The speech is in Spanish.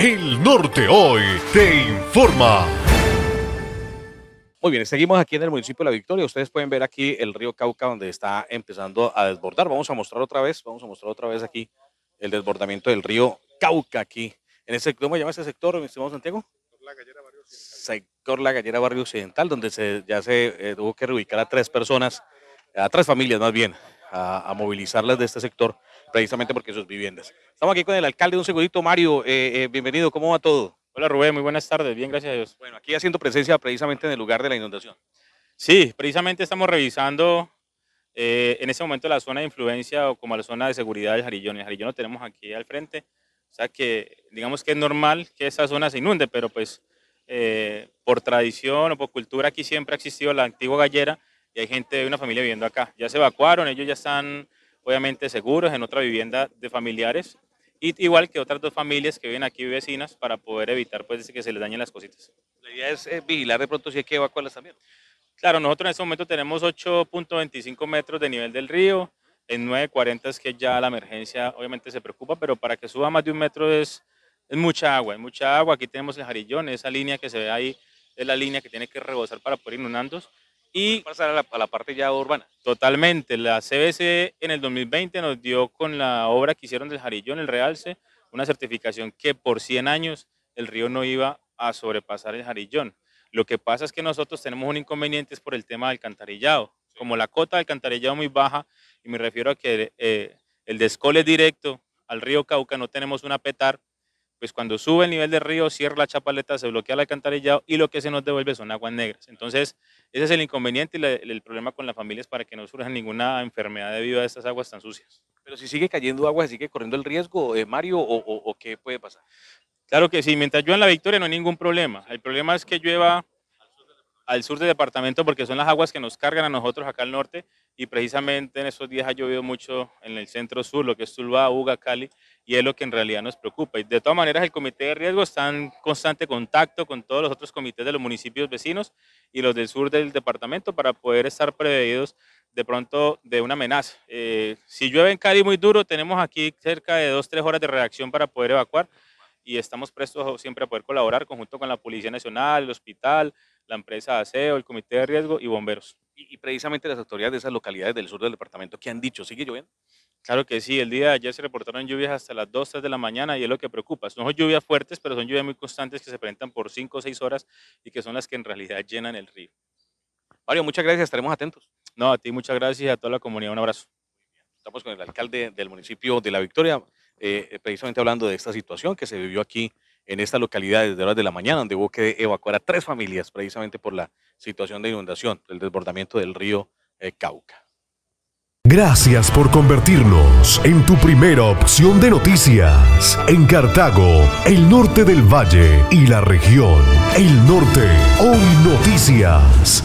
El Norte Hoy te informa. Muy bien, seguimos aquí en el municipio de La Victoria. Ustedes pueden ver aquí el río Cauca donde está empezando a desbordar. Vamos a mostrar otra vez, vamos a mostrar otra vez aquí el desbordamiento del río Cauca aquí. En ese, ¿Cómo se llama ese sector, mi estimado Santiago? La Gallera Barrio Occidental. Sector La Gallera Barrio Occidental, donde se, ya se eh, tuvo que reubicar a tres personas, a tres familias más bien, a, a movilizarlas de este sector, precisamente porque sus viviendas. Estamos aquí con el alcalde, un segundito, Mario, eh, eh, bienvenido, ¿cómo va todo? Hola Rubén, muy buenas tardes, bien, gracias a Dios. Bueno, aquí haciendo presencia precisamente en el lugar de la inundación. Sí, precisamente estamos revisando eh, en ese momento la zona de influencia o como la zona de seguridad del Jarillón. El Jarillón lo tenemos aquí al frente, o sea que digamos que es normal que esa zona se inunde, pero pues por tradición o por cultura aquí siempre ha existido la antigua gallera y hay gente de una familia viviendo acá. Ya se evacuaron, ellos ya están obviamente seguros en otra vivienda de familiares, y igual que otras dos familias que viven aquí vecinas para poder evitar pues que se les dañen las cositas. La idea es eh, vigilar de pronto si hay que evacuarlas también. Claro, nosotros en este momento tenemos 8.25 metros de nivel del río, en 9.40 es que ya la emergencia obviamente se preocupa, pero para que suba más de un metro es, es mucha agua, es mucha agua. Aquí tenemos el jarillón, esa línea que se ve ahí es la línea que tiene que rebosar para poder inundarnos y pasar a la, parte ya urbana. Totalmente. La CBC en el 2020 nos dio con la obra que hicieron del Jarillón, el Realce, una certificación que por 100 años el río no iba a sobrepasar el Jarillón. Lo que pasa es que nosotros tenemos un inconveniente es por el tema del alcantarillado. Como la cota del alcantarillado muy baja, y me refiero a que eh, el descole directo al río Cauca, no tenemos una petar, pues cuando sube el nivel del río, cierra la chapaleta, se bloquea el alcantarillado y lo que se nos devuelve son aguas negras. Entonces, ese es el inconveniente y el problema con las familias para que no surja ninguna enfermedad debido a estas aguas tan sucias. Pero si sigue cayendo agua, sigue corriendo el riesgo, eh, Mario, o, o, qué puede pasar? Claro que sí, mientras llueva en la victoria no hay ningún problema. El problema es que llueva al sur del departamento porque son las aguas que nos cargan a nosotros acá al norte y precisamente en esos días ha llovido mucho en el centro sur, lo que es Tuluá, Uga, Cali y es lo que en realidad nos preocupa. Y de todas maneras el comité de riesgo está en constante contacto con todos los otros comités de los municipios vecinos y los del sur del departamento para poder estar prevenidos de pronto de una amenaza. Eh, si llueve en Cali muy duro, tenemos aquí cerca de dos, tres horas de reacción para poder evacuar y estamos prestos siempre a poder colaborar conjunto con la Policía Nacional, el hospital, la empresa de aseo, el comité de riesgo y bomberos. Y, precisamente las autoridades de esas localidades del sur del departamento, ¿qué han dicho? ¿Sigue lloviendo? Claro que sí, el día de ayer se reportaron lluvias hasta las 2, 3 de la mañana y es lo que preocupa. son lluvias fuertes, pero son lluvias muy constantes que se presentan por 5 o 6 horas y que son las que en realidad llenan el río. Mario, muchas gracias, estaremos atentos. No, a ti muchas gracias y a toda la comunidad un abrazo. Estamos con el alcalde del municipio de La Victoria, eh, precisamente hablando de esta situación que se vivió aquí en esta localidad desde horas de la mañana, donde hubo que evacuar a tres familias precisamente por la situación de inundación, el desbordamiento del río eh, Cauca. Gracias por convertirnos en tu primera opción de noticias. En Cartago, el norte del valle y la región. El norte, hoy noticias.